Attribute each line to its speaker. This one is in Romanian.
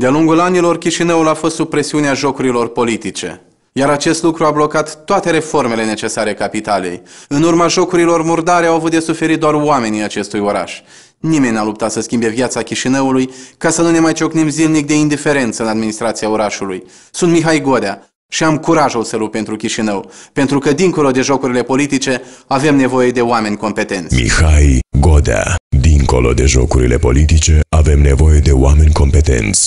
Speaker 1: De-a lungul anilor, Chișinăul a fost sub presiunea jocurilor politice, iar acest lucru a blocat toate reformele necesare capitalei. În urma jocurilor murdare au avut de suferit doar oamenii acestui oraș. Nimeni n-a luptat să schimbe viața Chișinăului ca să nu ne mai ciocnim zilnic de indiferență în administrația orașului. Sunt Mihai Godea și am curajul să lupt pentru Chișinău, pentru că dincolo de jocurile politice avem nevoie de oameni competenți. Mihai
Speaker 2: Godea Dincolo de jocurile politice, avem nevoie de oameni competenți.